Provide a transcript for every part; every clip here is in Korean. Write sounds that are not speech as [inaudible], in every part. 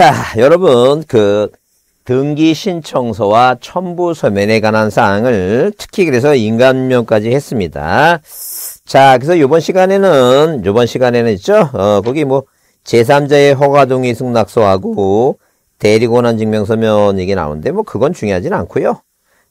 자, 여러분 그 등기 신청서와 첨부 서면에 관한 사항을 특히 그래서 인간명까지 했습니다. 자, 그래서 요번 시간에는 요번 시간에는 있죠. 어, 거기 뭐 제3자의 허가 동의 승낙서하고 대리권한 증명서면 이게 나오는데 뭐 그건 중요하진 않고요.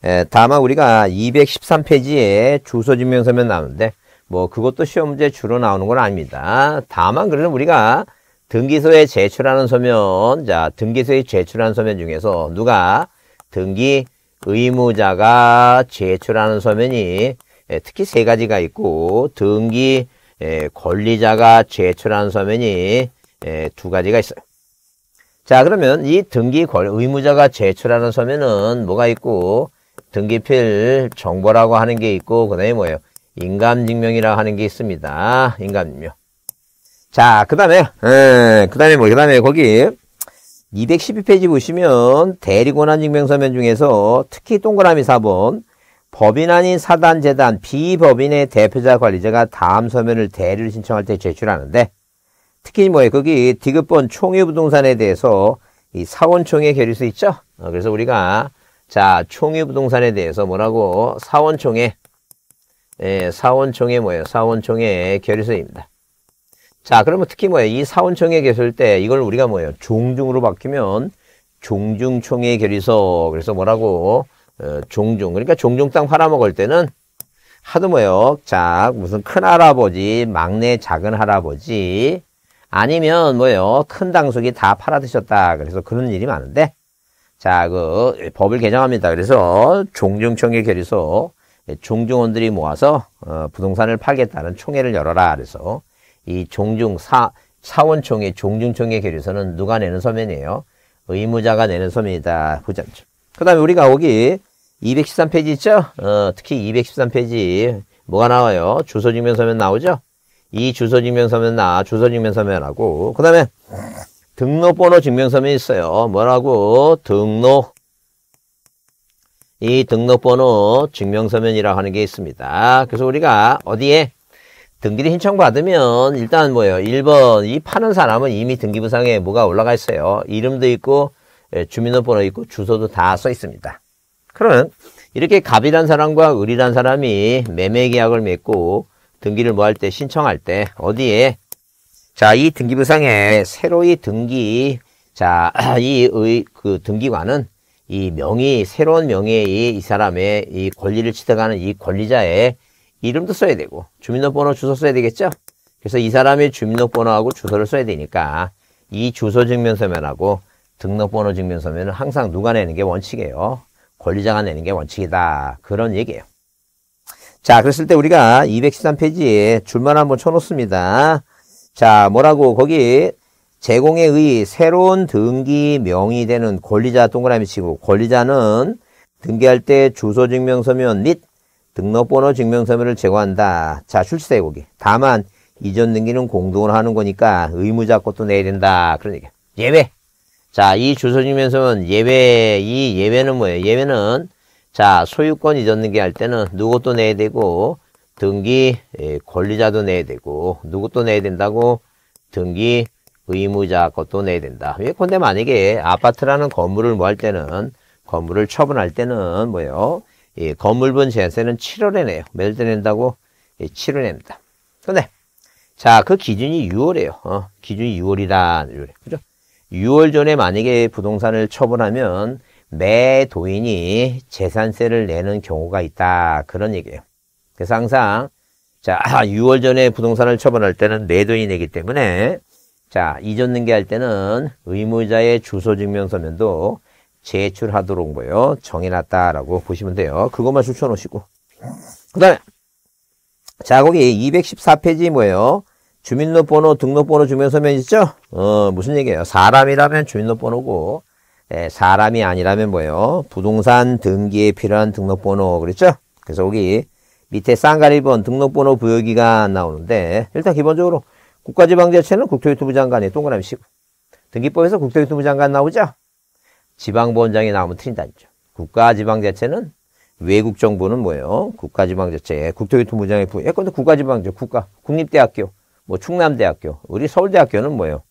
에, 예, 다만 우리가 213페이지에 주소 증명서면 나오는데 뭐 그것도 시험 문제 주로 나오는 건 아닙니다. 다만 그러면 우리가 등기소에 제출하는 서면, 자, 등기소에 제출하는 서면 중에서 누가 등기 의무자가 제출하는 서면이 예, 특히 세 가지가 있고 등기 예, 권리자가 제출하는 서면이 예, 두 가지가 있어요. 자 그러면 이 등기 의무자가 제출하는 서면은 뭐가 있고 등기필 정보라고 하는 게 있고 그 다음에 뭐예요? 인감증명이라고 하는 게 있습니다. 인감증명. 자, 그 다음에, 예, 그 다음에 뭐, 그 다음에 거기, 212페이지 보시면, 대리권한 증명서면 중에서 특히 동그라미 4번, 법인 아닌 사단, 재단, 비법인의 대표자 관리자가 다음 서면을 대리를 신청할 때 제출하는데, 특히 뭐예요 거기 디귿번 총유 부동산에 대해서 이 사원총회 결의서 있죠? 어, 그래서 우리가 자 총유 부동산에 대해서 뭐라고 사원총회 예, 사원총회 뭐예요? 사원총회 결의서입니다. 자, 그러면 특히 뭐예요? 이 사원총회 개설 때 이걸 우리가 뭐예요? 종중으로 바뀌면 종중총회 결의서. 그래서 뭐라고? 어, 종중. 그러니까 종중 땅 팔아먹을 때는 하도 뭐예요? 자, 무슨 큰 할아버지, 막내 작은 할아버지 아니면 뭐예요? 큰 당숙이 다 팔아 드셨다. 그래서 그런 일이 많은데 자, 그 법을 개정합니다. 그래서 종중총회 결의서 종중원들이 모아서 어, 부동산을 팔겠다는 총회를 열어라. 그래서 이 종중 사, 사원총회 종중총회 계류서는 누가 내는 서면이에요? 의무자가 내는 서면이다. 후점점. 그 다음에 우리가 여기 213페이지 있죠? 어, 특히 213페이지 뭐가 나와요? 주소증명 서면 나오죠? 이 주소증명 서면 나, 주소증명 서면하고 그 다음에 등록번호 증명 서면 있어요. 뭐라고? 등록 이 등록번호 증명서면이라고 하는 게 있습니다. 그래서 우리가 어디에 등기를 신청받으면 일단 뭐예요? 1번 이 파는 사람은 이미 등기부상에 뭐가 올라가 있어요. 이름도 있고 예, 주민등록번호 있고 주소도 다 써 있습니다. 그러면 이렇게 갑이란 사람과 을이란 사람이 매매계약을 맺고 등기를 뭐할때 신청할 때 어디에 자이 등기부상에 새로이 등기 자이그 [clears throat] 등기관은 이 명의 새로운 명의의 이 사람의 이 권리를 취득하는 이 권리자의 이름도 써야 되고 주민등록번호 주소 써야 되겠죠? 그래서 이 사람이 주민등록번호하고 주소를 써야 되니까 이 주소 증명서면하고 등록번호 증명서면은 항상 누가 내는 게 원칙이에요. 권리자가 내는 게 원칙이다. 그런 얘기예요. 자, 그랬을 때 우리가 213페이지에 줄만 한번 쳐놓습니다. 자, 뭐라고 거기 제공에 의해 새로운 등기 명의 되는 권리자 동그라미 치고 권리자는 등기할 때 주소증명서면 및 등록번호 증명서면을 제거한다. 자, 출시세 거기 다만 이전 등기는 공동으로 하는 거니까 의무자 것도 내야 된다. 그런 얘기. 예외. 자, 이 주소증명서는 예외. 이 예외는 뭐예요? 예외는 자, 소유권 이전 등기 할 때는 누구도 내야 되고 등기 예, 권리자도 내야 되고 누구도 내야 된다고 등기 의무자 것도 내야 된다. 예 근데 만약에 아파트라는 건물을 뭐 할 때는 건물을 처분할 때는 뭐예요? 이 건물분 제한세는 7월에 내요. 매달 때 낸다고 7월에 예, 냅니다. 근데 자 그 기준이 6월이에요. 어, 기준이 6월이란 6월 그죠? 6월 전에 만약에 부동산을 처분하면 매 도인이 재산세를 내는 경우가 있다 그런 얘기예요. 그래서 항상 자 6월 아, 전에 부동산을 처분할 때는 매 네 도인이기 때문에 자 이전 등기할 때는 의무자의 주소증명서면도 제출하도록 뭐예요? 정해놨다라고 보시면 돼요. 그것만 수쳐놓으시고. 그 다음에, 자, 거기 214페이지 뭐예요? 주민등록번호, 등록번호 주민서면 있죠? 어, 무슨 얘기예요? 사람이라면 주민등록번호고, 예, 사람이 아니라면 뭐예요? 부동산 등기에 필요한 등록번호, 그랬죠? 그래서 여기 밑에 쌍가리 번 등록번호 부여기가 나오는데, 일단 기본적으로 국가지방자치는 국토유튜브 장관이 동그라미 치고, 등기법에서 국토유튜브 장관 나오죠? 지방본장이 나오면 틀린다니죠 국가지방자체는 외국 정부는 뭐예요? 국가지방자체. 국토교통부장의 부. 예컨대 국가지방자체, 국가, 국립대학교, 뭐 충남대학교, 우리 서울대학교는 뭐예요?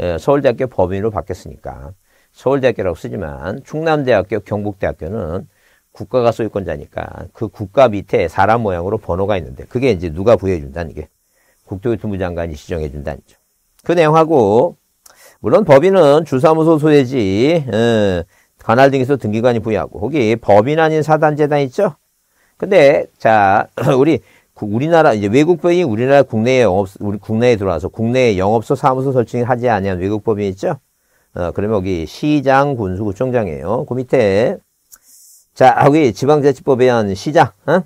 예, 서울대학교 법인으로 바뀌었으니까 서울대학교라고 쓰지만 충남대학교, 경북대학교는 국가가 소유권자니까 그 국가 밑에 사람 모양으로 번호가 있는데 그게 이제 누가 부여해준다는 게 국토교통부 장관이 지정해준다는 거죠. 그 내용하고 물론 법인은 주사무소 소재지 음, 예, 관할 등에서 등기관이 부여하고 거기 법인 아닌 사단재단 있죠? 근데 자 [clears throat] 우리 우리나라 이제 외국 법인이 우리나라 국내에 영업 우리 국내에 들어와서 국내에 영업소 사무소 설치 하지 아니한 외국 법인 있죠? 어 그러면 여기 시장 군수구청장이에요. 그 밑에 자 여기 지방자치법에 의한 시장 어?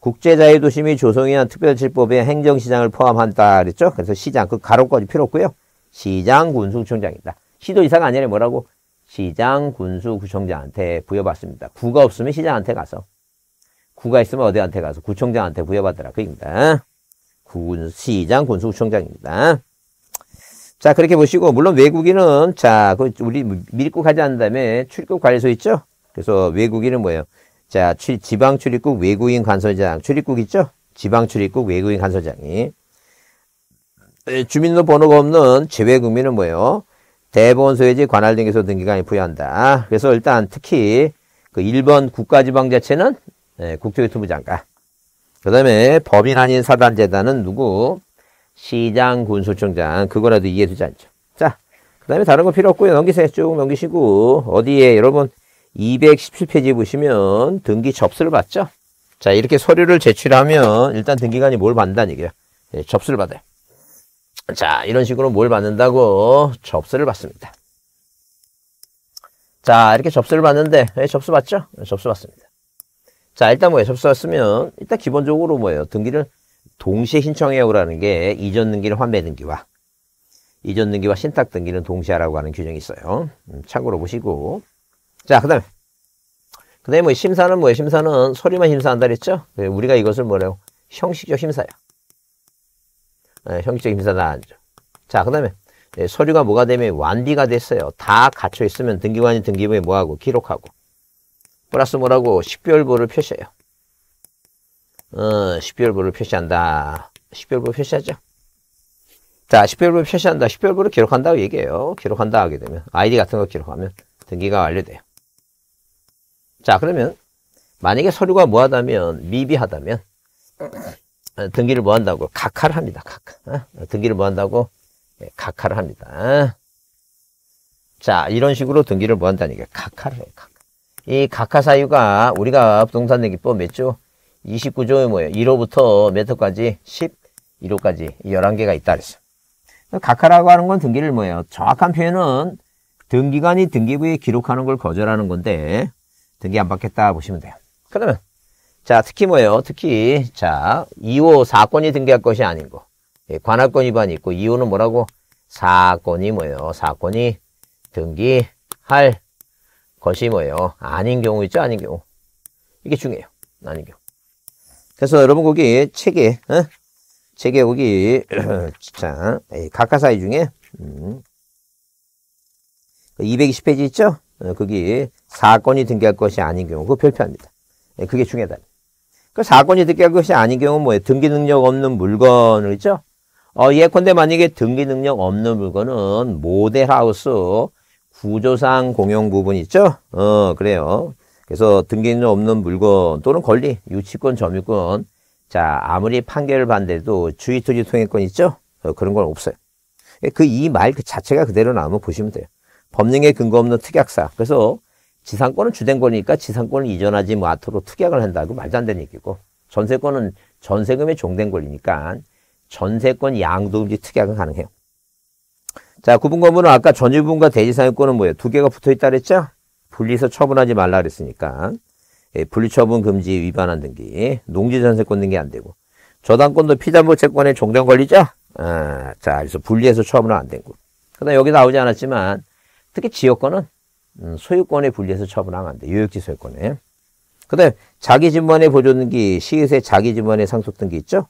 국제자유도시 및 조성에 의한 특별자치법에 의한 행정시장을 포함한다 그랬죠? 그래서 시장 그 가로까지 필요 없고요. 시장 군수구청장입니다. 시도 이사가 아니라 뭐라고? 시장 군수구청장한테 부여받습니다. 구가 없으면 시장한테 가서. 구가 있으면 어디한테 가서 구청장한테 부여받더라그얘입니다 군, 시장 군수구청장입니다. 자, 그렇게 보시고, 물론 외국인은, 자, 그, 우리 밀국하지 않는 다음에 출국 관리소 있죠? 그래서 외국인은 뭐예요? 자, 출, 지방 출입국 외국인 간설장, 출입국 있죠? 지방 출입국 외국인 간설장이. 예, 주민등록번호가 없는 제외국민은 뭐예요? 대본소유지 관할 등에서 등기관이 부여한다. 그래서 일단 특히 그 1번 국가지방자체는 네, 예, 국토교통부 장관. 그 다음에 법인 아닌 사단재단은 누구? 시장 군수총장. 그거라도 이해되지 않죠. 자, 그 다음에 다른 거 필요 없고요. 넘기세요. 쭉 넘기시고. 어디에 여러분 217페이지 보시면 등기 접수를 받죠? 자, 이렇게 서류를 제출하면 일단 등기관이 뭘 받는다는 얘기예요. 네, 접수를 받아요. 자, 이런 식으로 뭘 받는다고? 접수를 받습니다. 자, 이렇게 접수를 받는데, 예, 접수 받죠? 예, 접수 받습니다. 자, 일단 뭐예 접수 받으면, 일단 기본적으로 뭐예요? 등기를 동시에 신청해요. 라는 게 이전 등기를 환매 등기와 이전 등기와 신탁 등기는 동시하라고 하는 규정이 있어요. 음, 참고로 보시고. 자, 그 다음에. 그 다음에 뭐 심사는 뭐예요? 심사는 서류만 심사한다 그랬죠? 예, 우리가 이것을 뭐라고 형식적 심사야. 예, 형식적인 인사 다아죠 자, 그 다음에 예, 서류가 뭐가 되면 완비가 됐어요. 다 갖춰 있으면 등기관이 등기부에 뭐하고 기록하고 플러스 뭐라고 식별부를 표시해요. 어, 식별부를 표시한다. 식별부 표시하죠. 자, 식별부 표시한다. 식별부를 기록한다고 얘기해요. 기록한다 하게 되면 아이디 같은 거 기록하면 등기가 완료돼요. 자, 그러면 만약에 서류가 뭐하다면 미비하다면 어, 등기를 뭐 한다고? 각하를 합니다. 각하. 어? 등기를 뭐 한다고? 예, 각하를 합니다. 어? 자, 이런 식으로 등기를 뭐 한다는 게 각하를 해요. 각하. 이 각하 사유가 우리가 부동산 등기법 몇죠? 29조에 뭐예요? 1호부터 몇 호까지? 11호까지 11개가 있다 그랬어요. 각하라고 하는 건 등기를 뭐예요? 정확한 표현은 등기관이 등기부에 기록하는 걸 거절하는 건데 등기 안 받겠다 보시면 돼요. 그러면 자, 특히 뭐예요? 특히, 자, 2호 사건이 등기할 것이 아닌 거. 예, 관할권 위반이 있고, 2호는 뭐라고? 사건이 뭐예요? 사건이 등기할 것이 뭐예요? 아닌 경우 있죠? 아닌 경우. 이게 중요해요. 아닌 경우. 그래서 여러분 거기 책에, 어? 책에 거기, [clears throat] 자, 각하사이 중에, 음, 220페이지 그 있죠? 어, 거기 사건이 등기할 것이 아닌 경우, 그거 별표합니다. 예, 그게 중요하다. 그 사건이 듣게 할 것이 아닌 경우 뭐예요? 등기 능력 없는 물건을 있죠? 어, 예컨대 만약에 등기 능력 없는 물건은 모델하우스 구조상 공용 부분 있죠? 어, 그래요. 그래서 등기 능력 없는 물건 또는 권리, 유치권, 점유권. 자, 아무리 판결을 반대도 해 주의 토지 통행권 있죠? 어, 그런 건 없어요. 그 이말그 그 자체가 그대로 나오면 보시면 돼요. 법령에 근거 없는 특약사. 그래서 지상권은 주된권이니까 지상권을 이전하지 마않로록 뭐 특약을 한다고 말도 안 되는 얘기고 전세권은 전세금의 종된 권리니까 전세권 양도금지 특약은 가능해요. 자, 구분 건물은 아까 전유분과 대지상유권은 뭐예요? 두 개가 붙어 있다 그랬죠? 분리해서 처분하지 말라 그랬으니까 예, 분리처분 금지 위반한 등기, 농지전세권 등기 안 되고 저당권도 피담보채권의 종된 권리죠? 아, 자, 그래서 분리해서 처분은 안 되고 그다음 여기 나오지 않았지만 특히 지역권은 음, 소유권에 분리해서 처분하면 안 돼. 요역지 소유권에. 그 다음에 자기집만의 보조등기, 시의세 자기집만의 상속등기 있죠?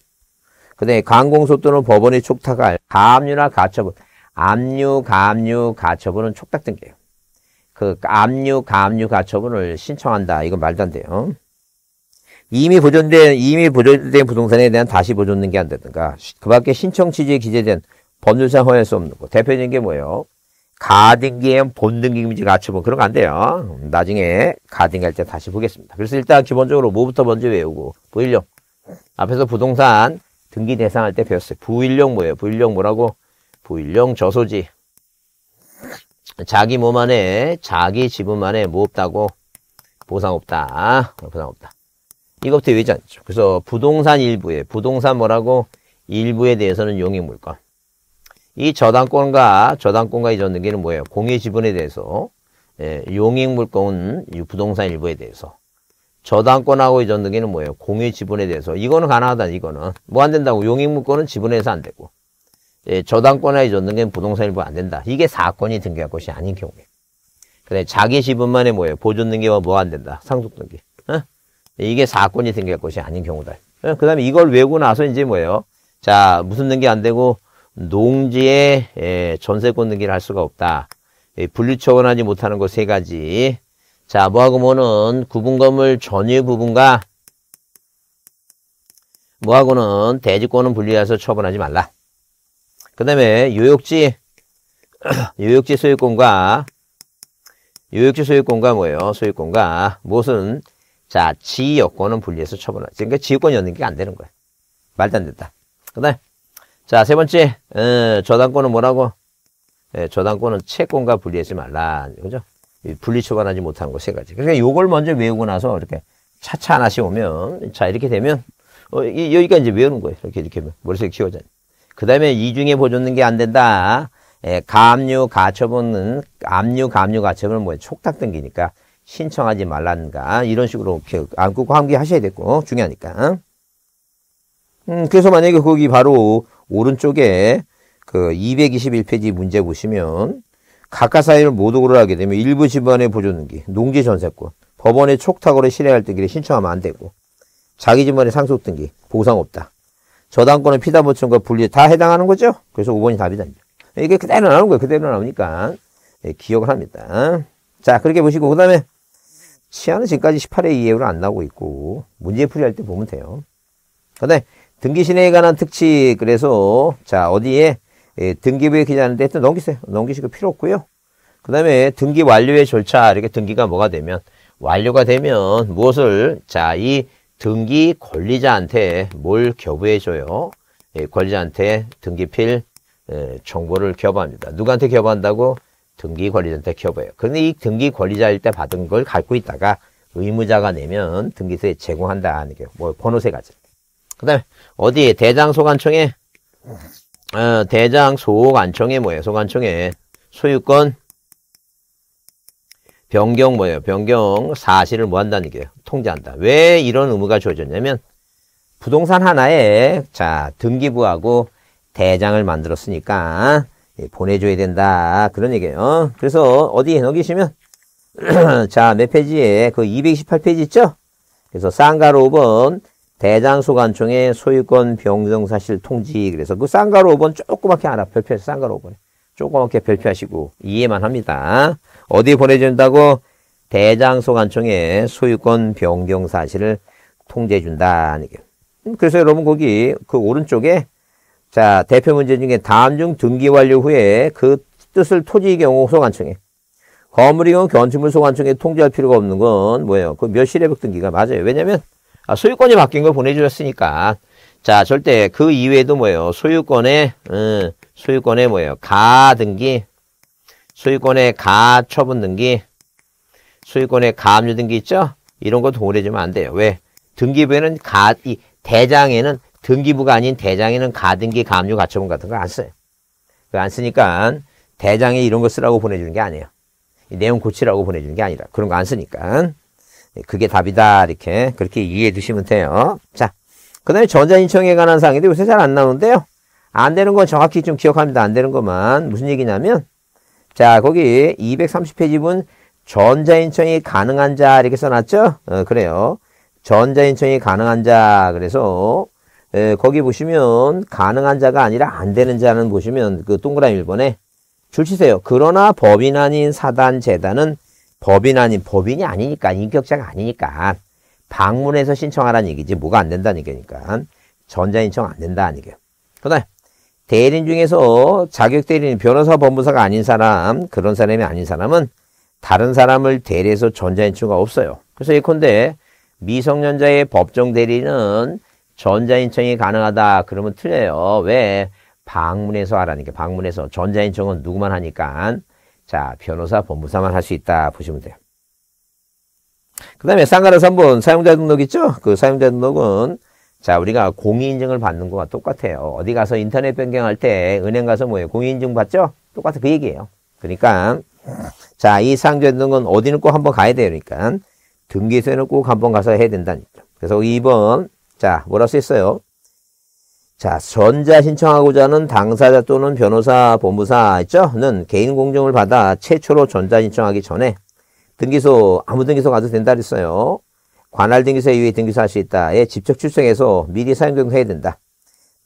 그 다음에 강공소 또는 법원의 촉탁할 가압류나 가처분. 압류, 가압류, 가처분은 촉탁등기예요. 그 압류, 가압류, 가처분을 신청한다. 이건 말도 안 돼요. 이미 보존된, 이미 보존된 부동산에 대한 다시 보존등기 안 되든가, 그 밖에 신청 취지에 기재된 법률상 허용할 수 없는 거. 대표적인 게 뭐예요? 가등기엔 본등기금지 가처본 그런 거 안 돼요. 나중에 가등기 할 때 다시 보겠습니다. 그래서 일단 기본적으로 뭐부터 먼저 외우고 부일용 앞에서 부동산 등기 대상할 때 배웠어요. 부일용 뭐예요? 부일용 뭐라고? 부일용 저소지 자기 몸 안에 자기 지분 안에 뭐 없다고? 보상 없다. 보상 없다. 이것부터 외지 않죠. 그래서 부동산 일부에 부동산 뭐라고? 일부에 대해서는 용익 물건 이 저당권과 저당권과 이전 등기는 뭐예요? 공유 지분에 대해서 예, 용익물권 부동산 일부에 대해서 저당권하고 이전 등기는 뭐예요? 공유 지분에 대해서 이거는 가능하다 이거는 뭐 안 된다고 용익물권은 지분에서 안 되고 예, 저당권이나 이전 등기는 부동산 일부 안 된다 이게 사건이 등기할 것이 아닌 경우에 그래 자기 지분만에 뭐예요? 보존 등기와 뭐 안 된다 상속 등기 어? 이게 사건이 등기할 것이 아닌 경우다 어? 그 다음에 이걸 외우고 나서 이제 뭐예요? 자 무슨 등기 안 되고 농지에 예, 전세 권등기를 할 수가 없다. 예, 분류 처분하지 못하는 것 세 가지. 자, 뭐하고뭐는 구분 건물 전유 부분과 뭐하고는 대지권은 분리해서 처분하지 말라. 그 다음에 요역지, [clears throat] 요역지 소유권과 요역지 소유권과 뭐예요? 소유권과 무엇은 자, 지여권은 분리해서 처분하지. 그러니까 지여권 이 없는 게 안 되는 거야. 말도 안 된다. 그 다음에 자, 세 번째, 어, 저당권은 뭐라고? 예, 저당권은 채권과 분리하지 말라. 그죠? 분리 처분하지 못한는거세 가지. 그러니까 요걸 먼저 외우고 나서 이렇게 차차 하나씩 오면, 자, 이렇게 되면, 어, 여기가 이제 외우는 거예요. 이렇게, 이렇게 머릿속에 키워져. 그 다음에 이중에 보존는 게 안 된다. 예, 감류 가처분은, 압류, 가류 가처분은 뭐예요? 촉탁 등기니까 신청하지 말라는가. 이런 식으로 이렇게 안고 함께 하셔야 되고, 중요하니까. 음, 그래서 만약에 거기 바로 오른쪽에 그 221페이지 문제 보시면 각각 사유를 모독으로 하게 되면 일부 집안의 보존등기, 농지 전세권, 법원의 촉탁으로 실행할 등기를 신청하면 안 되고 자기 집안의 상속 등기, 보상 없다. 저당권은 피다보충과 분리 다 해당하는 거죠? 그래서 5번이 답이 됩니다. 이게 그대로 나오는 거예요. 그대로 나오니까 예, 기억을 합니다. 자 그렇게 보시고 그 다음에 치아는 지금까지 18회 이해로 안 나오고 있고 문제 풀이할 때 보면 돼요. 근데 등기신에 관한 특칙 그래서 자 어디에 예, 등기부에 기재하는데 일단 넘기세요. 넘기시고 필요 없고요. 그 다음에 등기 완료의 절차 이렇게 등기가 뭐가 되면 완료가 되면 무엇을 자 이 등기 권리자한테 뭘 교부해줘요. 예, 권리자한테 등기필 예, 정보를 교부합니다. 누구한테 교부한다고? 등기 권리자한테 교부해요. 그런데 이 등기 권리자일 때 받은 걸 갖고 있다가 의무자가 내면 등기소에 제공한다 하는 게뭐 번호세 가지. 그 다음에 어디 대장 소관청에 어, 대장 소관청에 뭐예요? 소관청에 소유권 변경 뭐예요? 변경 사실을 뭐 한다는 얘기예요? 통제한다. 왜 이런 의무가 주어졌냐면 부동산 하나에 자 등기부하고 대장을 만들었으니까 예, 보내줘야 된다 그런 얘기예요. 그래서 어디에 넘기시면 자 몇 페이지에 그 228페이지 있죠? 그래서 쌍가로 5번 대장소관청의 소유권 변경 사실 통지 그래서 그 쌍가로 5번 조그맣게 하나 별표 쌍가로 5번 조그맣게 별표하시고 이해만 합니다. 어디 보내준다고 대장소관청에 소유권 변경 사실을 통제해 준다. 음, 그래서 여러분 거기 그 오른쪽에 자 대표 문제 중에 다음 중 등기 완료 후에 그 뜻을 토지 경우 소관청에 건물이 경우 건축물 소관청에 통제할 필요가 없는 건 뭐예요? 그 멸실회복 등기가 맞아요. 왜냐면 아, 소유권이 바뀐 걸 보내주셨으니까 자 절대 그 이외에도 뭐예요 소유권의 음, 어, 소유권의 뭐예요 가 등기 소유권의 가 처분 등기 소유권의 가압류 등기 있죠 이런 것도 보내주면 안 돼요 왜 등기부에는 가 이 대장에는 등기부가 아닌 대장에는 가등기 가압류 가처분 같은 거 안 써요 그 안 쓰니까 대장에 이런 거 쓰라고 보내주는 게 아니에요 내용 고치라고 보내주는 게 아니라 그런 거 안 쓰니까 예, 그게 답이다 이렇게 그렇게 이해해 주시면 돼요. 자, 그 다음에 전자인청에 관한 사항인데 요새 잘 안 나오는데요. 안 되는 건 정확히 좀 기억합니다. 안 되는 것만 무슨 얘기냐면 자 거기 230페이지분 전자인청이 가능한 자 이렇게 써놨죠? 어, 그래요. 전자인청이 가능한 자 그래서 에, 거기 보시면 가능한 자가 아니라 안 되는 자는 보시면 그 동그라미 1번에 줄 치세요. 그러나 법인 아닌 사단 재단은 법인 아닌 법인이 아니니까 인격자가 아니니까 방문해서 신청하라는 얘기지 뭐가 안 된다는 얘기니까 전자인청 안 된다는 얘기예요. 그다음 대리인 중에서 자격 대리인 변호사 법무사가 아닌 사람 그런 사람이 아닌 사람은 다른 사람을 대리해서 전자인청가 없어요. 그래서 예컨대 미성년자의 법정 대리는 전자인청이 가능하다 그러면 틀려요. 왜? 방문해서 하라는 게 방문해서 전자인청은 누구만 하니까 자, 변호사 법무사만 할 수 있다 보시면 돼요. 그 다음에 상가라 3번 사용자 등록 있죠? 그 사용자 등록은 자 우리가 공인인증을 받는 거와 똑같아요. 어디 가서 인터넷 변경할 때 은행 가서 뭐예요? 공인인증 받죠? 똑같은 그 얘기예요. 그러니까 자이 사용자 등록은 어디는 꼭 한번 가야 돼요. 그러니까 등기소에는 꼭 한번 가서 해야 된다니까. 그래서 2번 자 뭐라고 쓰였어요? 자, 전자 신청하고자 하는 당사자 또는 변호사, 본부사 있죠?는 개인 공증을 받아 최초로 전자 신청하기 전에 등기소, 아무 등기소 가도 된다 그랬어요. 관할 등기소에 의해 등기소할 수 있다에 직접 출석해서 미리 사용 등록해야 된다.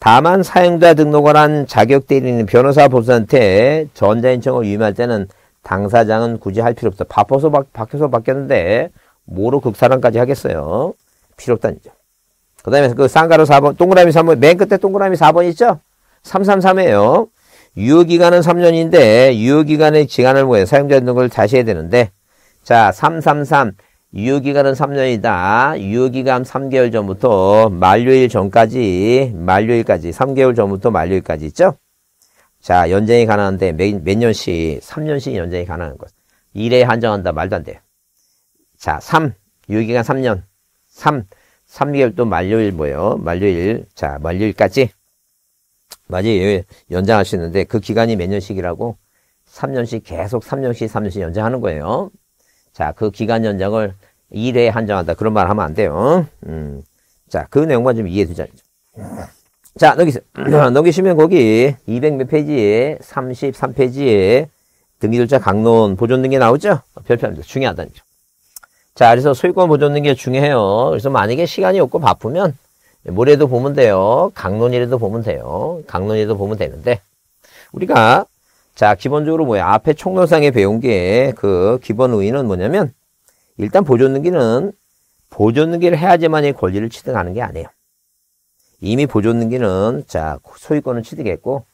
다만 사용자 등록을 한 자격 대리인 변호사 본사한테 전자 신청을 위임할 때는 당사장은 굳이 할 필요 없다 바빠서 바, 바뀌어서 바뀌었는데 뭐로 극사랑까지 하겠어요. 필요 없다는 점. 그 다음에 그 쌍가루 4번, 동그라미 3번, 맨 끝에 동그라미 4번 있죠? 333이에요. 유효기간은 3년인데, 유효기간의 기간을 모해 사용자 등록을 다시 해야 되는데, 자, 333. 유효기간은 3년이다. 유효기간 3개월 전부터 만료일 전까지, 만료일까지, 3개월 전부터 만료일까지 있죠? 자, 연장이 가능한데, 몇, 몇 년씩, 3년씩 연장이 가능한 것. 1에 한정한다. 말도 안돼 자, 3. 유효기간 3년. 3. 3개월 또 만료일 뭐예요? 만료일. 자, 만료일까지. 만료일 예, 연장할 수 있는데 그 기간이 몇 년씩이라고? 3년씩 계속 3년씩 3년씩 연장하는 거예요. 자, 그 기간 연장을 1회에 한정한다. 그런 말 하면 안 돼요. 음. 자, 그 내용만 좀 이해해 주자 자, 넘기세 [clears throat] 넘기시면 거기 200 몇 페이지에 33페이지에 등기절차 강론 보존 등기 나오죠? 어, 별표합니다. 중요하다는 점. 자, 그래서 소유권 보존하는 게 중요해요. 그래서 만약에 시간이 없고 바쁘면 모래도 보면 돼요. 강론이라도 보면 돼요. 강론이라도 보면 되는데 우리가 자 기본적으로 뭐야 앞에 총론상에 배운 게 그 기본 의의는 뭐냐면 일단 보존등기는보존등기를 해야지만 이 권리를 취득하는 게 아니에요. 이미 보존등기는자 소유권을 취득했고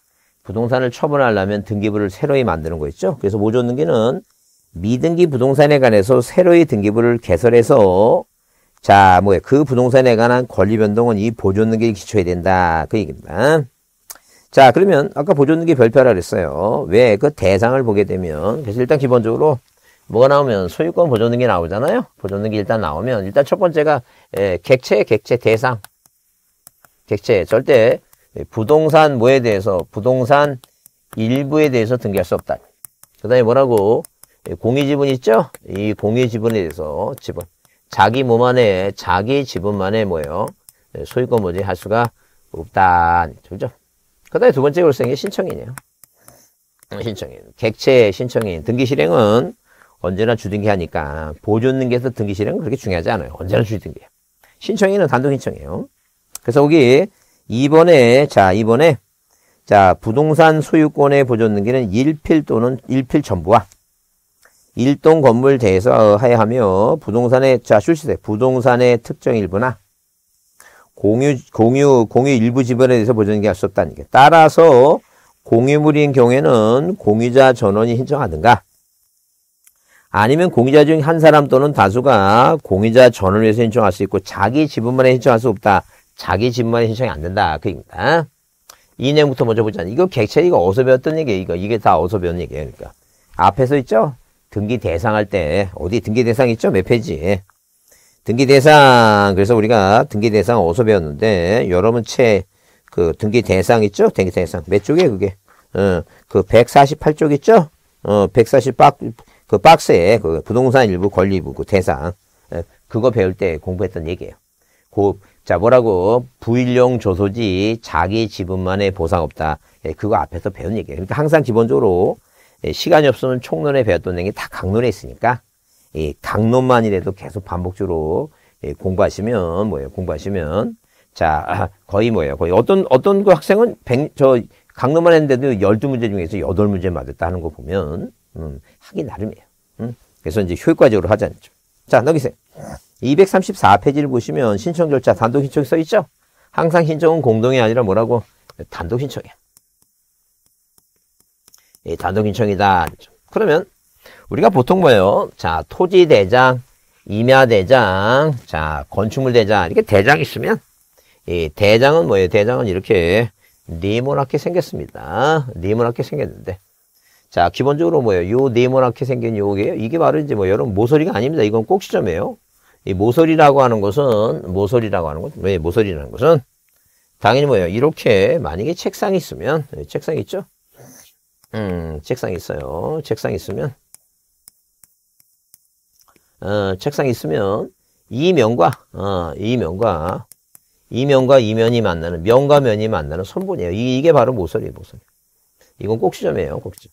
부동산을 처분하려면 등기부를 새로이 만드는 거 있죠. 그래서 보존등기는 미등기 부동산에 관해서 새로이 등기부를 개설해서 자, 뭐야. 그 부동산에 관한 권리 변동은 이 보존등기에 기초해야 된다. 그 얘기입니다. 자, 그러면 아까 보존등기 별표라 그랬어요. 왜? 그 대상을 보게 되면 그래서 일단 기본적으로 뭐가 나오면 소유권 보존등기 나오잖아요. 보존등기 일단 나오면 일단 첫 번째가 예, 객체, 객체, 대상. 객체 절대 부동산 뭐에 대해서 부동산 일부에 대해서 등기할 수 없다. 그 다음에 뭐라고 예, 공유 지분 있죠? 이 공유 지분에 대해서 지분 자기 몸 안에 자기 지분만에 뭐예요? 예, 소유권 보증할 수가 없다. 그죠? 그 다음에 두 번째 월생이 신청인이에요. 음, 신청인. 객체 신청인. 등기 실행은 언제나 주등기하니까 보존등기에서 등기 실행은 그렇게 중요하지 않아요. 언제나 주등기 신청인은 단독 신청이에요. 그래서 여기 이번에 자, 이번에 자, 부동산 소유권의 보존등기는 일필 또는 일필 전부와 일동 건물 대해서 하여하며 부동산의 자 출시세 부동산의 특정 일부나 공유 공유 공유 일부 지분에 대해서 보전이 할 수 없다는 게 따라서 공유물인 경우에는 공유자 전원이 신청하든가 아니면 공유자 중 한 사람 또는 다수가 공유자 전원을 위해서 신청할 수 있고 자기 지분만에 신청할 수 없다. 자기 지분만에 신청이 안 된다. 그 얘기입니다. 이 내용부터 먼저 보자. 이거 객체 이거 어서 배웠던 얘기예 이거 이게 다 어서 배운 얘기예요. 그러니까 앞에서 있죠. 등기 대상 할때 어디 등기 대상 있죠? 몇 페이지? 등기 대상 그래서 우리가 등기 대상 어디서 배웠는데 여러분 채 그 등기 대상 있죠? 등기 대상 몇 쪽에 그게? 어, 그 148쪽 있죠? 어, 140박그 박스에 그 부동산 일부 권리 부그 대상 에, 예, 그거 배울 때 공부했던 얘기예요. 그, 자 뭐라고 부일용 조소지 자기 지분만의 보상 없다. 예, 그거 앞에서 배운 얘기예요. 그러니까 항상 기본적으로 예, 시간이 없으면 총론에 배웠던 내용이 다 강론에 있으니까 이 강론만이라도 계속 반복적으로 예, 공부하시면 뭐예요? 공부하시면 자 [clears throat] 거의 뭐예요? 거의 어떤 어떤 그 학생은 100, 저 강론만 했는데도 열두 문제 중에서 여덟 문제 맞았다는 하거 보면 음, 하기 나름이에요. 음? 그래서 이제 효과적으로 하지 않죠. 자 넘기세요. 234페이지를 보시면 신청 절차 단독 신청이 써 있죠? 항상 신청은 공동이 아니라 뭐라고 단독 신청이에요 단독 인청이다. 그러면 우리가 보통 뭐예요? 자, 토지 대장, 임야 대장, 자, 건축물 대장 이렇게 대장 있으면 이 대장은 뭐예요? 대장은 이렇게 네모나게 생겼습니다. 네모나게 생겼는데 자, 기본적으로 뭐예요? 요 네모나게 생긴 요게 요 이게 바로 이제 뭐 여러분 모서리가 아닙니다. 이건 꼭지점이에요. 이 모서리라고 하는 것은 모서리라고 하는 것왜 모서리라는 것은 당연히 뭐예요? 이렇게 만약에 책상이 있으면 책상 있죠? 음, 책상 있어요. 책상 있으면 어, 책상 있으면 이 면과 어, 이 면과 이 면과 이 면이 만나는 면과 면이 만나는 선분이에요. 이, 게 바로 모서리예요, 모서리. 이건 꼭지점이에요, 꼭지점.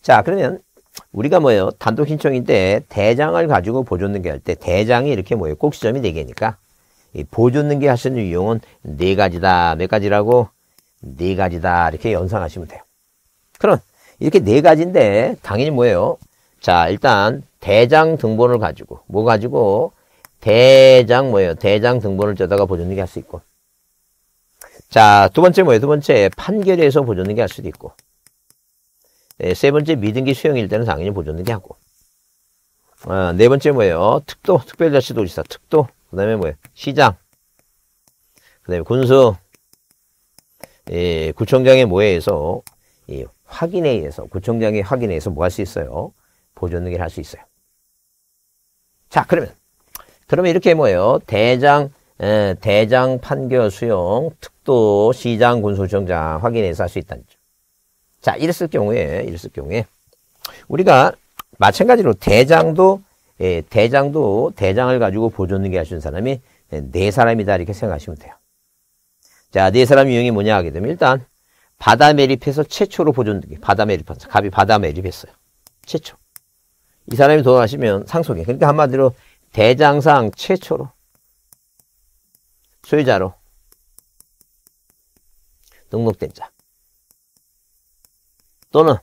자, 그러면 우리가 뭐예요? 단독 신청인데 대장을 가지고 보존등기 할때 대장이 이렇게 뭐예요? 꼭지점이 네 개니까 이 보존등기 하시는 유형은 네 가지다. 몇 가지라고? 네 가지다. 이렇게 연상하시면 돼요. 그럼 이렇게 네 가지인데 당연히 뭐예요? 자 일단 대장 등본을 가지고 뭐 가지고 대장 뭐예요? 대장 등본을 쪄다가 보존되게 할수 있고 자 두 번째 뭐예요? 두 번째 판결에서 보존되게 할 수도 있고 네, 세 번째 미등기 수용일 때는 당연히 보존되게 하고 아, 네 번째 뭐예요? 특도, 특별자치도지사, 특도, 그 다음에 뭐예요? 시장, 그 다음에 군수, 예, 구청장의 모해에서, 예, 확인에 의해서 구청장의 확인에 의해서 뭐 할 수 있어요? 보존등기를 할 수 있어요. 자 그러면 그러면 이렇게 뭐예요? 대장 에, 대장 판결 수용 특도 시장 군수청장 확인해서 할 수 있다는 점. 자 이랬을 경우에 이랬을 경우에 우리가 마찬가지로 대장도 예, 대장도 대장을 가지고 보존등기 하시는 사람이 네 사람이다 이렇게 생각하시면 돼요. 자, 네 사람 유형이 뭐냐 하게 되면 일단 바다 매립해서 최초로 보존되게 바다 매립한 갑이 바다 매립했어요. 최초. 이 사람이 돌아가시면 상속이에요. 그러니까 한마디로 대장상 최초로 소유자로 등록된 자 또는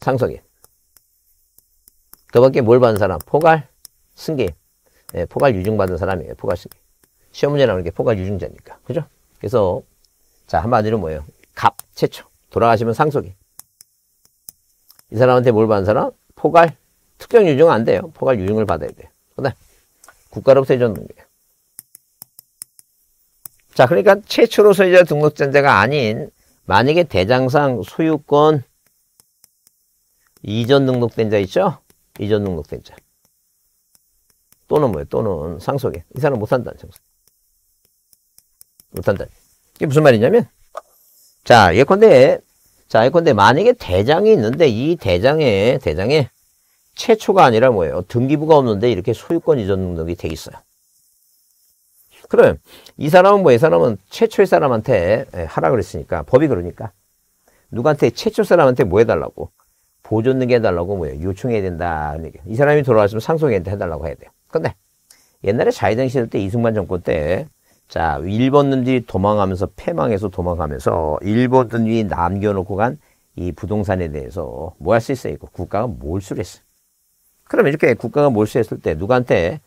상속인 그 밖에 뭘 받은 사람? 포괄 승계 네, 포괄 유증 받은 사람이에요. 포괄 승계 시험 문제 나오는 게 포괄 유증자니까. 그죠? 그래서 자, 한마디로 뭐예요? 갑, 최초. 돌아가시면 상속이. 이 사람한테 뭘 받는 사람? 포괄, 특정 유증은 안 돼요. 포괄 유증을 받아야 돼요. 그다 국가로부줬는 거예요. 자, 그러니까 최초로 소유자 등록전자가 아닌 만약에 대장상 소유권 이전 등록된 자 있죠? 이전 등록된 자. 또는 뭐예요? 또는 상속에. 이 사람 못한다는 상속. 못한다는. 이게 무슨 말이냐면 자 예컨대 자 예컨대 만약에 대장이 있는데 이 대장에 대장에 최초가 아니라 뭐예요 등기부가 없는데 이렇게 소유권 이전 등록이 돼 있어요 그럼 이 사람은 뭐이 사람은 최초의 사람한테 예, 하라 그랬으니까 법이 그러니까 누구한테 최초 사람한테 뭐 해달라고 보존등기 해달라고 뭐예요 요청해야 된다 는 얘기. 이 사람이 돌아왔으면 상속에 해달라고 해야 돼요 근데 옛날에 자유당 시절 때 이승만 정권 때 자, 일본놈들이 도망가면서 패망해서 도망가면서 일본놈들이 남겨놓고 간 이 부동산에 대해서 뭐 할 수 있어요? 이거 국가가 몰수를 했어요. 그럼 이렇게 국가가 몰수했을 때 누구한테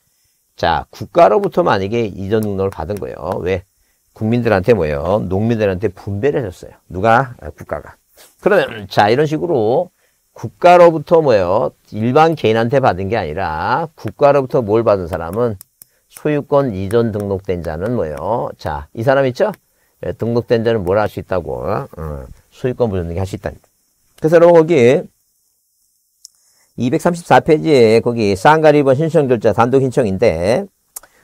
자, 국가로부터 만약에 이전 등록을 받은 거예요. 왜? 국민들한테 뭐예요? 농민들한테 분배를 해줬어요. 누가? 아, 국가가. 그러면 자, 이런 식으로 국가로부터 뭐예요? 일반 개인한테 받은 게 아니라 국가로부터 뭘 받은 사람은 소유권 이전 등록된 자는 뭐예요? 자, 이 사람 있죠? 예, 등록된 자는 뭘 할 수 있다고? 어, 소유권 보존등기 할 수 있다. 그래서 여러분 거기 234페이지에 거기 쌍가리 1번 신청 절차 단독 신청인데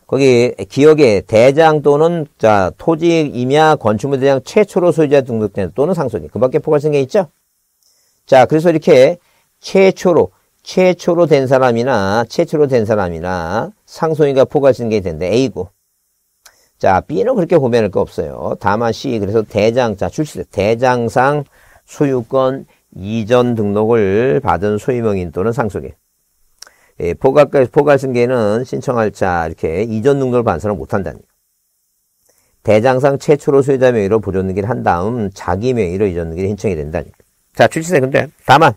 거기 기억에 대장 또는 자 토지 임야 건축물 대장 최초로 소유자 등록된 또는 상속인 그밖에 포괄 쓴게 있죠? 자 그래서 이렇게 최초로 최초로 된 사람이나 최초로 된 사람이나 상소인과 포괄징계 된데 A고 자 B는 그렇게 고민할 거 없어요. 다만 C 그래서 대장자 출시 대장상 소유권 이전 등록을 받은 소유명인 또는 상속인 예, 포괄, 포괄승계는 신청할 자 이렇게 이전 등록을 받 사람 못한다는 거 대장상 최초로 소유자 명의로 보존등기를 한 다음 자기 명의로 이전 등기를 신청이 된다니까. 자, 출시세 근데 다만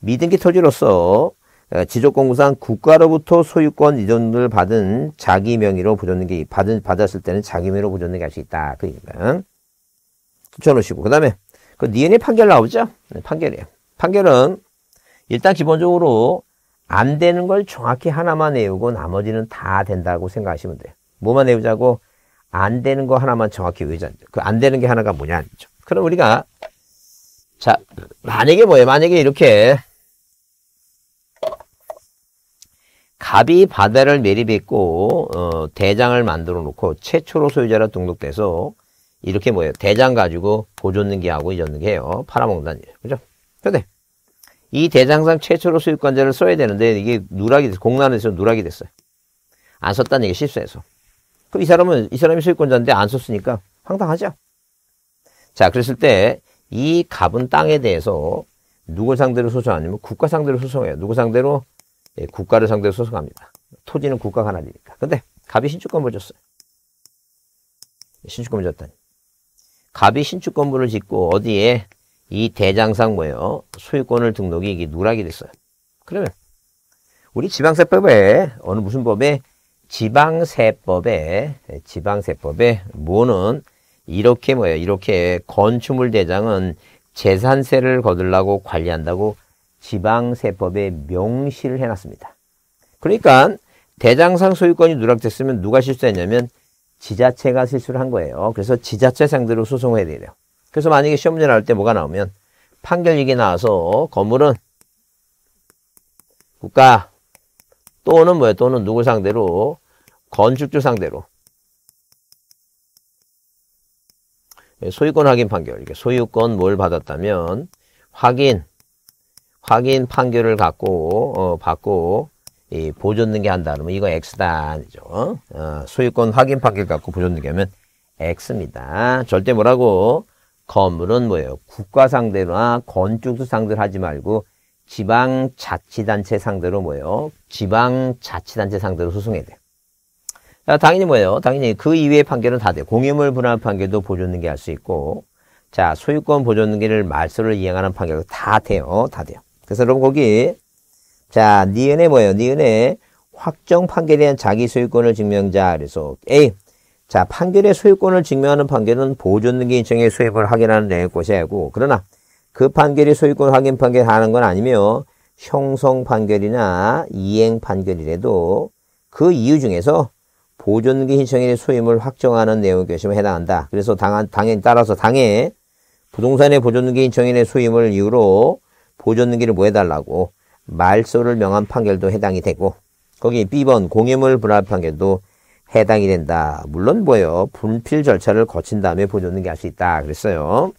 미등기 토지로서 어, 지적공구상 국가로부터 소유권 이전을 받은 자기 명의로 보존된게 받은 받았을 때는 자기 명의로 보존된게 할 수 있다. 그 얘기는 붙여놓으시고 그다음에 그 니은이 그 판결 나오죠? 네, 판결이에요. 판결은 일단 기본적으로 안 되는 걸 정확히 하나만 외우고 나머지는 다 된다고 생각하시면 돼요. 뭐만 외우자고 안 되는 거 하나만 정확히 외우자. 그 안 되는 게 하나가 뭐냐. 그럼 우리가 자 만약에 뭐예요? 만약에 이렇게 갑이 바다를 매립했고 어, 대장을 만들어 놓고 최초로 소유자로 등록돼서 이렇게 뭐예요? 대장 가지고 보존능기하고 이전능기해요. 팔아먹는다는 일. 그죠? 그런데 이 대장상 최초로 수입관자를 써야 되는데 이게 누락이 됐어. 공란에서 누락이 됐어요. 안 썼다는 얘기 실수해서. 그럼 이 사람은 이 사람이 수입권자인데 안 썼으니까 황당하죠. 자, 그랬을 때 이 갑은 땅에 대해서 누구 상대로 소송하냐면 국가 상대로 소송해요. 누구 상대로? 예, 국가를 상대로 소송합니다. 토지는 국가가 하나니까. 근데 갑이 신축 건물 줬어요. 예, 신축 건물 줬다니. 갑이 신축 건물을 짓고 어디에 이 대장상 뭐예요? 소유권을 등록이 이게 누락이 됐어요. 그러면 우리 지방세법에 어느 무슨 법에 지방세법에 예, 지방세법에 뭐는 이렇게 뭐예요? 이렇게 건축물 대장은 재산세를 거둘라고 관리한다고 지방세법에 명시를 해놨습니다. 그러니까 대장상 소유권이 누락됐으면 누가 실수했냐면 지자체가 실수를 한 거예요. 그래서 지자체 상대로 소송을 해야 돼요. 그래서 만약에 시험 문제 나올 때 뭐가 나오면 판결이기 나와서 건물은 국가 또는 뭐예요? 또는 누구 상대로 건축주 상대로 소유권 확인 판결. 이게 소유권 뭘 받았다면 확인 확인 판결을 갖고 어, 받고 이 보존등기 한다 그러면 이거 X다 아니죠. 어, 어 소유권 확인 판결 갖고 보존등기하면 X입니다. 절대 뭐라고 건물은 뭐예요? 국가 상대나 건축수 상대로 하지 말고 지방자치단체 상대로 뭐예요? 지방자치단체 상대로 소송해야 돼요. 자, 당연히 뭐예요? 당연히 그 이외의 판결은 다 돼요. 공유물 분할 판결도 보존등기 할수 있고 자 소유권 보존등기를 말소를 이행하는 판결도 다 돼요. 다 돼요. 그래서 여러분 거기 자, 니은에 뭐예요? 니은에 확정 판결에 대한 자기 소유권을 증명자. 그래서 A. 자, 판결의 소유권을 증명하는 판결은 보존등기 인청의 소유권을 확인하는 내용 곳이고 그러나 그 판결이 소유권 확인 판결하는 건 아니며 형성 판결이나 이행 판결이라도 그 이유 중에서 보존기 신청인의 소임을 확정하는 내용 결심에 해당한다. 그래서 당한, 당에 따라서 당해 부동산의 보존기 신청인의 소임을 이유로 보존등기를 모해달라고 말소를 명한 판결도 해당이 되고 거기 B번 공유물 분할 판결도 해당이 된다. 물론 뭐예요? 분필 절차를 거친 다음에 보존등기 할 수 있다. 그랬어요.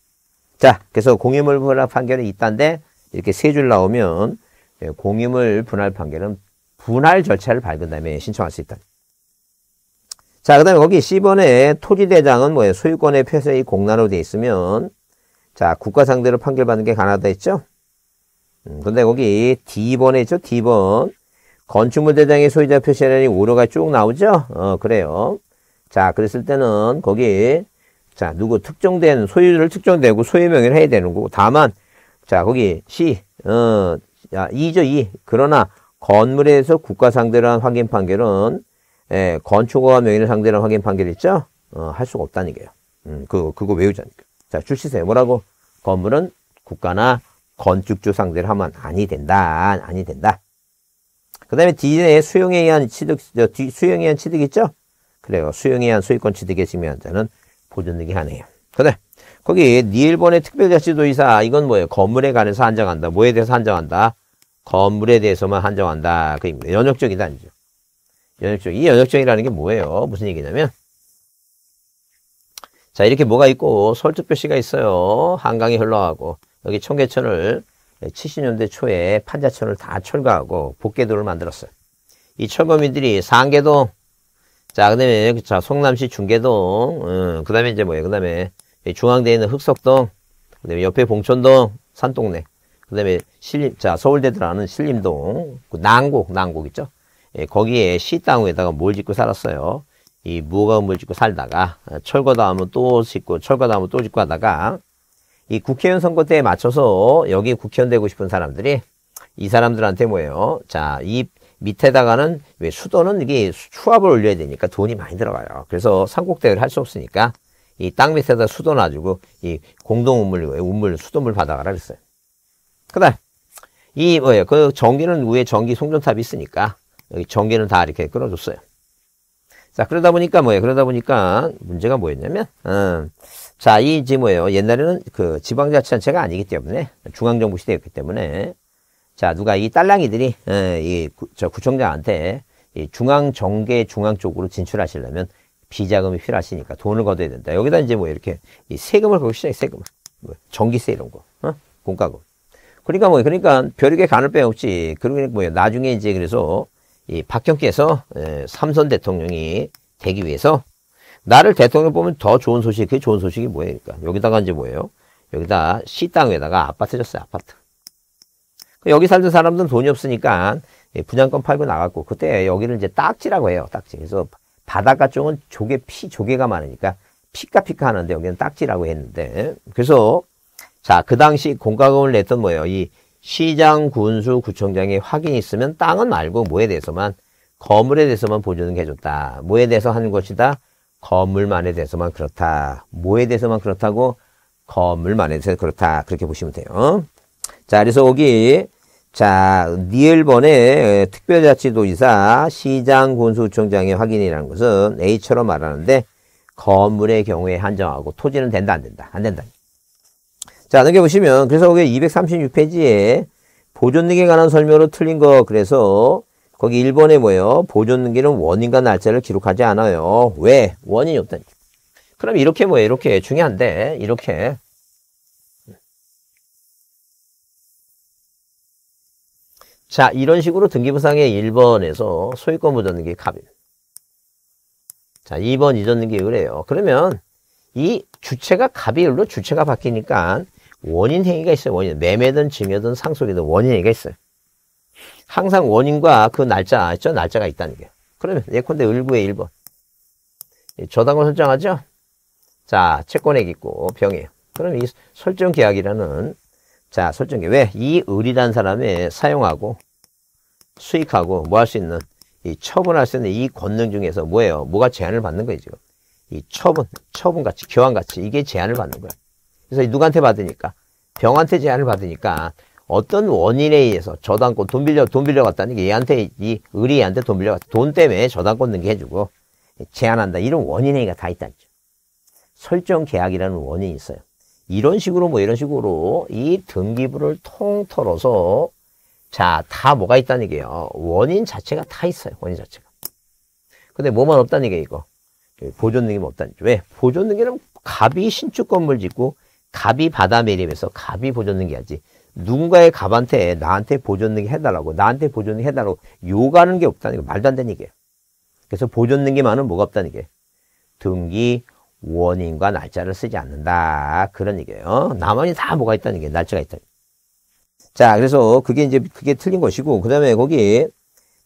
자, 그래서 공유물 분할 판결이 있다는데 이렇게 세 줄 나오면 예, 공유물 분할 판결은 분할 절차를 밟은 다음에 신청할 수 있다. 자, 그 다음에 거기 C번에 토지대장은 뭐예요? 소유권의 폐쇄의 공란으로 되어 있으면 자, 국가 상대로 판결받는 게 가능하다 했죠? 근데 음, 거기 D번에 있죠? D번. 건축물 대장의 소유자 표시라니 오로가 쭉 나오죠? 어, 그래요. 자, 그랬을 때는 거기, 자, 누구 특정된, 소유를 특정되고 소유명의를 해야 되는 거고, 다만, 자, 거기 C, 어, 야, 2죠, 2. E. 그러나, 건물에서 국가 상대로 한 확인 판결은, 예, 건축허가 명의를 상대로 한 확인 판결 있죠? 어, 할 수가 없다는 게요. 음, 그, 그거 외우자니까. 자, 출시세 요 뭐라고? 건물은 국가나 건축주 상대로 하면 아니 된다. 아니 된다. 그 다음에 D에 수용에 의한 취득, 수용에 의한 취득 있죠? 그래요. 수용에 의한 소유권 취득에 지면 저는 보존되게 하네요. 그 다음, 거기 니일본의 특별자치도의사, 이건 뭐예요? 건물에 관해서 한정한다. 뭐에 대해서 한정한다? 건물에 대해서만 한정한다. 그 입니다. 연역적이다. 아니죠. 연역적. 이 연역적이라는 게 뭐예요? 무슨 얘기냐면, 자, 이렇게 뭐가 있고, 설득 표시가 있어요. 한강이 흘러가고, 여기 청계천을 70년대 초에 판자천을 다 철거하고 복개도를 만들었어요. 이 철거민들이 상계도, 자, 그 다음에, 자, 성남시 중계동, 음, 어, 그 다음에 이제 뭐예요. 그 다음에 중앙대에 있는 흑석동, 그 다음에 옆에 봉천동, 산동네, 그 다음에 신림, 자, 서울대들 아는 신림동, 그 난곡, 난곡 있죠? 예, 거기에 시 땅에다가 뭘 짓고 살았어요. 이 무화과물 짓고 살다가 어, 철거다 음면또 짓고 철거다 음면또 짓고 하다가 이 국회의원 선거 때에 맞춰서 여기 국회의원 되고 싶은 사람들이 이 사람들한테 뭐예요? 자, 이 밑에다가는 왜 수도는 이게 추압을 올려야 되니까 돈이 많이 들어가요. 그래서 삼국대회를 할 수 없으니까 이 땅 밑에다 수도 놔주고 이 공동 우물우물 수도물 받아가라 그랬어요. 그 다음, 이 뭐예요? 그 전기는 위에 전기 송전탑이 있으니까 여기 전기는 다 이렇게 끌어줬어요. 자, 그러다 보니까 뭐예요? 그러다 보니까 문제가 뭐였냐면, 음, 자, 이 이제 뭐예요? 옛날에는 그 지방자치단체가 아니기 때문에 중앙정부 시대였기 때문에 자, 누가 이 딸랑이들이 에, 예, 이 구, 저 구청장한테 이 중앙 정계 중앙 쪽으로 진출하시려면 비자금이 필요하시니까 돈을 걷어야 된다. 여기다 이제 뭐 이렇게 이 세금을 걸기 시작해 세금을 뭐 전기세 이런 거, 어? 공과금. 그러니까 뭐 그러니까 별에게 간을 빼없지. 그러니뭐 나중에 이제 그래서 이 박형께서 에, 예, 삼선 대통령이 되기 위해서 나를 대통령 보면 더 좋은 소식, 그게 좋은 소식이 뭐예요? 그러니까. 여기다가 이제 뭐예요? 여기다 시 땅에다가 아파트 졌어요, 아파트. 그러니까 여기 살던 사람들은 돈이 없으니까 예, 분양권 팔고 나갔고, 그때 여기를 이제 딱지라고 해요, 딱지. 그래서 바닷가 쪽은 조개, 피, 조개가 많으니까 피카피카 하는데 여기는 딱지라고 했는데. 그래서, 자, 그 당시 공과금을 냈던 뭐예요? 이 시장, 군수, 구청장의 확인이 있으면 땅은 말고 뭐에 대해서만, 건물에 대해서만 보조는 해줬다. 뭐에 대해서 하는 것이다? 건물만에 대해서만 그렇다. 뭐에 대해서만 그렇다고? 건물만에 대해서 그렇다. 그렇게 보시면 돼요. 자, 그래서 거기, 자, 니을번의 네 특별자치도지사 시장군수청장의 확인이라는 것은 A처럼 말하는데, 건물의 경우에 한정하고 토지는 된다, 안 된다? 안 된다. 자, 넘겨보시면, 그래서 거기 236페이지에 보존등에 관한 설명으로 틀린 거, 그래서 거기 1번에 뭐예요? 보존기는 원인과 날짜를 기록하지 않아요. 왜? 원인이 없다니 그럼 이렇게 뭐예요? 이렇게 중요한데 이렇게 자 이런 식으로 등기부상의 1번에서 소유권 보존등기 갑입자 2번 이전등기 의뢰요. 그러면 이 주체가 갑이율로 주체가 바뀌니까 원인 행위가 있어요. 원인 매매든 증여든 상속이든 원인 행위가 있어요. 항상 원인과 그 날짜 아죠 날짜가 있다는 게. 그러면 예컨대 을구의 1번. 저당을 설정하죠? 자, 채권액 있고 병이에요. 그럼 이 설정 계약이라는 자, 설정 계약. 왜? 이 을이라는 사람의 사용하고 수익하고 뭐 할 수 있는 이 처분할 수 있는 이 권능 중에서 뭐예요? 뭐가 제한을 받는 거예요, 지금? 이 처분, 처분같이, 교환같이 이게 제한을 받는 거예요. 그래서 누구한테 받으니까? 병한테 제한을 받으니까 어떤 원인에 의해서 저당권 돈 빌려 돈 빌려갔다는 게 얘한테 이 의리한테 돈 빌려갔다 돈 때문에 저당권 등기 해주고 제한한다 이런 원인에 의가 다 있다죠 설정 계약이라는 원인이 있어요 이런 식으로 뭐 이런 식으로 이 등기부를 통틀어서 자다 뭐가 있다는 얘기예요 원인 자체가 다 있어요 원인 자체가 근데 뭐만 없다는 얘기예 이거 그 보존등기만 뭐 없다는 얘기 왜 보존등기는 갑이 신축 건물 짓고 갑이 바다 매립해서 갑이 보존등기하지 누군가의 갑한테 나한테 보존능이 해달라고 나한테 보존능이 해달라고 요구하는 게 없다는 게 말도 안 되는 얘기예요. 그래서 보존능기만은 뭐가 없다는 게 등기 원인과 날짜를 쓰지 않는다 그런 얘기예요. 나머지 다 뭐가 있다는 게 날짜가 있다. 자 그래서 그게 이제 그게 틀린 것이고 그 다음에 거기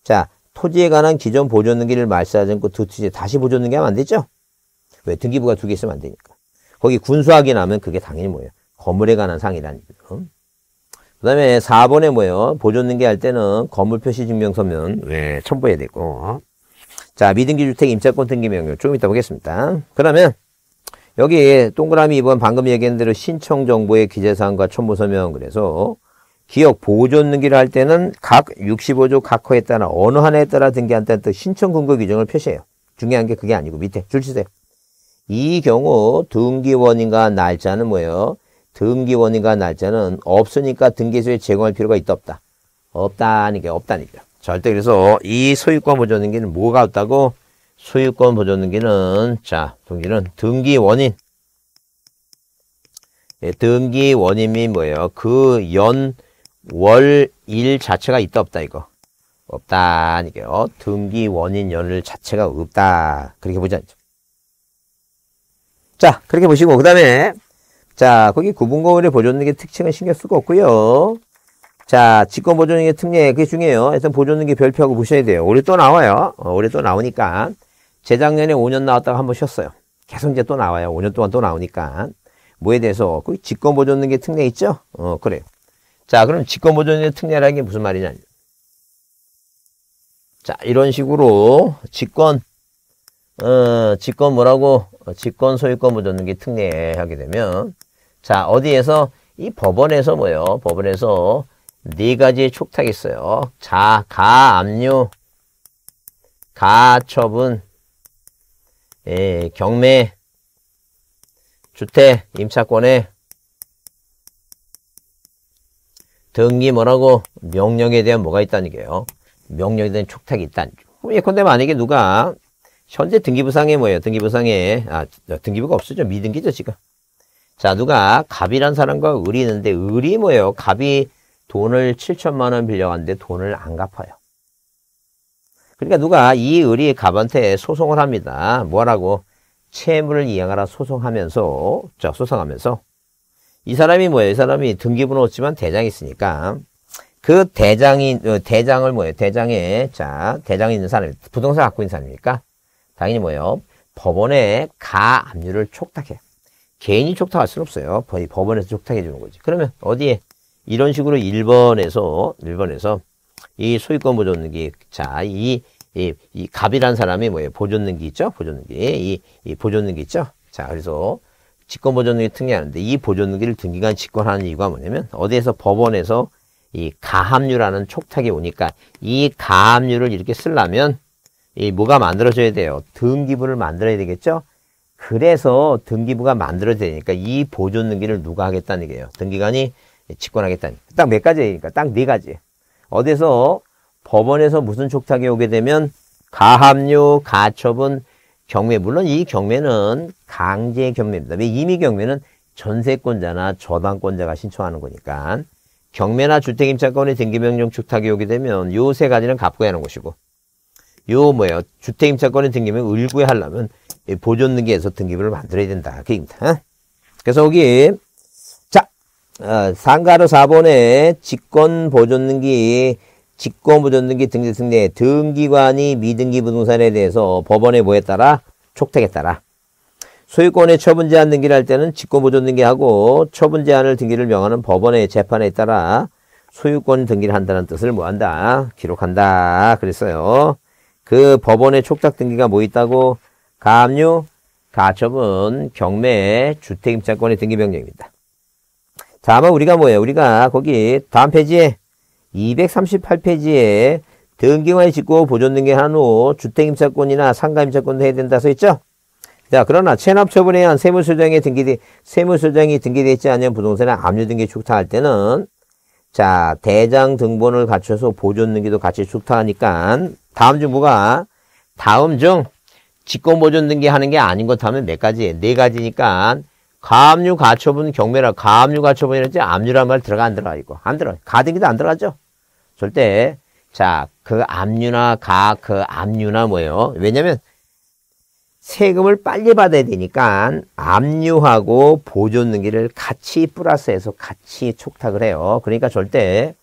자 토지에 관한 기존 보존능기를 말살하지 않고 두토지 다시 보존능기 하면 안 되죠. 왜 등기부가 두 개 있으면 안 되니까. 거기 군수확인하면 그게 당연히 뭐예요. 건물에 관한 상이라는 얘기죠. 그 다음에 4번에 뭐예요? 보존등기 할 때는 건물 표시 증명서면, 예, 첨부해야 되고. 자, 미등기 주택 임차권 등기 명령. 좀 이따 보겠습니다. 그러면, 여기 동그라미 이번 방금 얘기한 대로 신청 정보의 기재사항과 첨부 서명. 그래서, 기억 보존 등기를 할 때는 각 65조 각호에 따라 어느 하나에 따라 등기한다는 신청 근거 규정을 표시해요. 중요한 게 그게 아니고 밑에 줄 치세요. 이 경우 등기 원인과 날짜는 뭐예요? 등기 원인과 날짜는 없으니까 등기소에 제공할 필요가 있다 없다. 없다는 게 없다는 얘기야. 절대 그래서 이 소유권 보존등기는 뭐가 없다고? 소유권 보존등기는 자 등기는 등기 원인 예, 등기 원인이 뭐예요? 그 연, 월, 일 자체가 있다 없다 이거 없다 이게요. 등기 원인 연을 자체가 없다 그렇게 보자. 자 그렇게 보시고 그 다음에 자, 거기 구분 거울의 보존능의 특징은 신경 쓰고 없고요. 자, 직권 보존능의 특례 그게 중요해요. 일단 보존능의 별표하고 보셔야 돼요. 올해 또 나와요. 어, 올해 또 나오니까 재작년에 5년 나왔다가 한 번 쉬었어요. 계속 이제 또 나와요. 5년 동안 또 나오니까 뭐에 대해서 그 직권 보존능의 특례 있죠? 어, 그래요. 자, 그럼 직권 보존능의 특례라는 게 무슨 말이냐? 자, 이런 식으로 직권 어, 직권 뭐라고 직권 소유권 보존능의 특례 하게 되면 자, 어디에서? 이 법원에서 뭐예요? 법원에서 네 가지의 촉탁이 있어요. 자, 가, 압류, 가, 처분, 예, 경매, 주택, 임차권에 등기 뭐라고 명령에 대한 뭐가 있다는 게요. 명령에 대한 촉탁이 있다는 거죠. 뭐, 예컨대 만약에 누가 현재 등기부상에 뭐예요? 등기부상에 아 등기부가 없어죠 미등기죠 지금. 자, 누가 갑이란 사람과 을이 있는데 을이 뭐예요? 갑이 돈을 7천만 원 빌려갔는데 돈을 안 갚아요. 그러니까 누가 이 을이 갑한테 소송을 합니다. 뭐라고? 채무를 이행하라 소송하면서 자, 소송하면서 이 사람이 뭐예요? 이 사람이 등기부는 없지만 대장이 있으니까 그 대장이 어, 대장을 뭐예요? 대장에 자, 대장이 있는 사람이 부동산 갖고 있는 사람입니까 당연히 뭐예요? 법원에 가압류를 촉탁해요. 개인이 촉탁할 수는 없어요. 법원에서 촉탁해 주는 거지. 그러면 어디에 이런 식으로 1번에서 1번에서 이 소유권 보존능기 자이 이, 이 갑이란 사람이 뭐예요? 보존능기 있죠? 보존능기 이, 이 보존능기 있죠? 자 그래서 직권 보존능기 특이하는데이 보존능기를 등기관 직권하는 이유가 뭐냐면 어디에서 법원에서 이 가압류라는 촉탁이 오니까 이 가압류를 이렇게 쓰려면 이 뭐가 만들어져야 돼요? 등기부를 만들어야 되겠죠? 그래서 등기부가 만들어지니까 이 보존 등기를 누가 하겠다는 얘기예요. 등기관이 직권하겠다는. 딱몇 가지니까 딱 네 가지. 네 어디서 법원에서 무슨 촉탁이 오게 되면 가압류, 가처분, 경매. 물론 이 경매는 강제 경매입니다. 왜 임의 경매는 전세권자나 저당권자가 신청하는 거니까 경매나 주택임차권의 등기명령 촉탁이 오게 되면 요 세 가지는 갚고야 하는 것이고 요 뭐예요? 주택임차권의 등기명 을구에 하려면 보존등기에서 등기부를 만들어야 된다. 그입니다. 어? 그래서 여기 자 어, 상가로 4번에 직권보존능기 직권보존등기 등기승례 등기관이 미등기 부동산에 대해서 법원의 뭐에 따라 촉탁에 따라 소유권의 처분 제한 등기를 할 때는 직권보존 등기하고 처분 제한을 등기를 명하는 법원의 재판에 따라 소유권 등기를 한다는 뜻을 뭐한다? 기록한다. 그랬어요. 그 법원의 촉탁 등기가 뭐 있다고? 가압류, 가처분, 경매, 주택임차권의 등기명령입니다. 자, 아마 우리가 뭐예요? 우리가 거기 다음 페이지에 238페이지에 등기와의 직고 보존등기한 후 주택임차권이나 상가임차권도 해야 된다 써있죠? 자, 그러나 체납처분에 의한 세무소장이 등기돼, 세무소장이 등기돼 있지 않은 부동산에 압류등기 축타할 때는 자, 대장 등본을 갖춰서 보존등기도 같이 축타하니까 다음 중 뭐가 다음 중 직권보존 등기 하는 게 아닌 것 하면 몇 가지? 네 가지니까 가압류, 가처분, 경매라 가압류, 가처분이라지 압류란 말 들어가 안 들어가 이거 안 들어 가등기도 안 들어가죠 절대 자 그 압류나 가 그 압류나 뭐예요 왜냐면 세금을 빨리 받아야 되니까 압류하고 보존 등기를 같이 플러스해서 같이 촉탁을 해요 그러니까 절대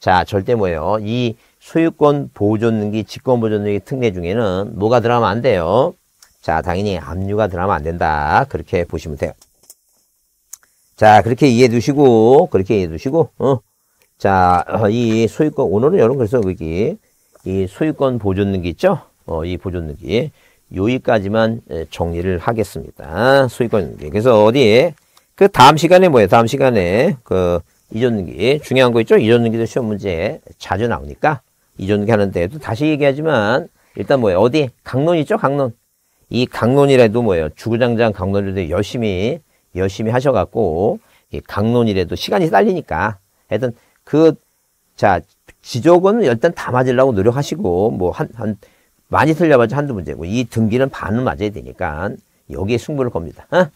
자 절대 뭐예요 이 소유권 보존등기, 직권보존등기 특례 중에는 뭐가 들어가면 안 돼요? 자, 당연히 압류가 들어가면 안 된다. 그렇게 보시면 돼요. 자, 그렇게 이해해 두시고, 그렇게 이해해 두시고, 어. 자, 어, 이 소유권, 오늘은 여러분 그래서 여기, 이 소유권 보존등기 있죠? 어, 이 보존등기. 요기까지만 정리를 하겠습니다. 소유권 등기. 그래서 어디에, 그 다음 시간에 뭐예요? 다음 시간에, 그, 이전 등기. 중요한 거 있죠? 이전 등기도 시험 문제 자주 나오니까 이전기 하는데도 다시 얘기하지만 일단 뭐예요? 어디? 강론 있죠? 강론. 이 강론이라도 뭐예요? 주구장장 강론들도 열심히 열심히 하셔갖고 이 강론이라도 시간이 딸리니까 하여튼 그자 지적은 일단 다 맞으려고 노력하시고 뭐 한한 한, 많이 틀려봤자 한두 문제고 이 등기는 반은 맞아야 되니까 여기에 승부를 겁니다. 어?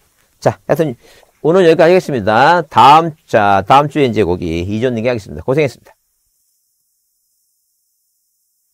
자 하여튼 오늘 여기까지 하겠습니다. 다음 자 다음 주에 이제 거기 이전 얘기 하겠습니다. 고생했습니다.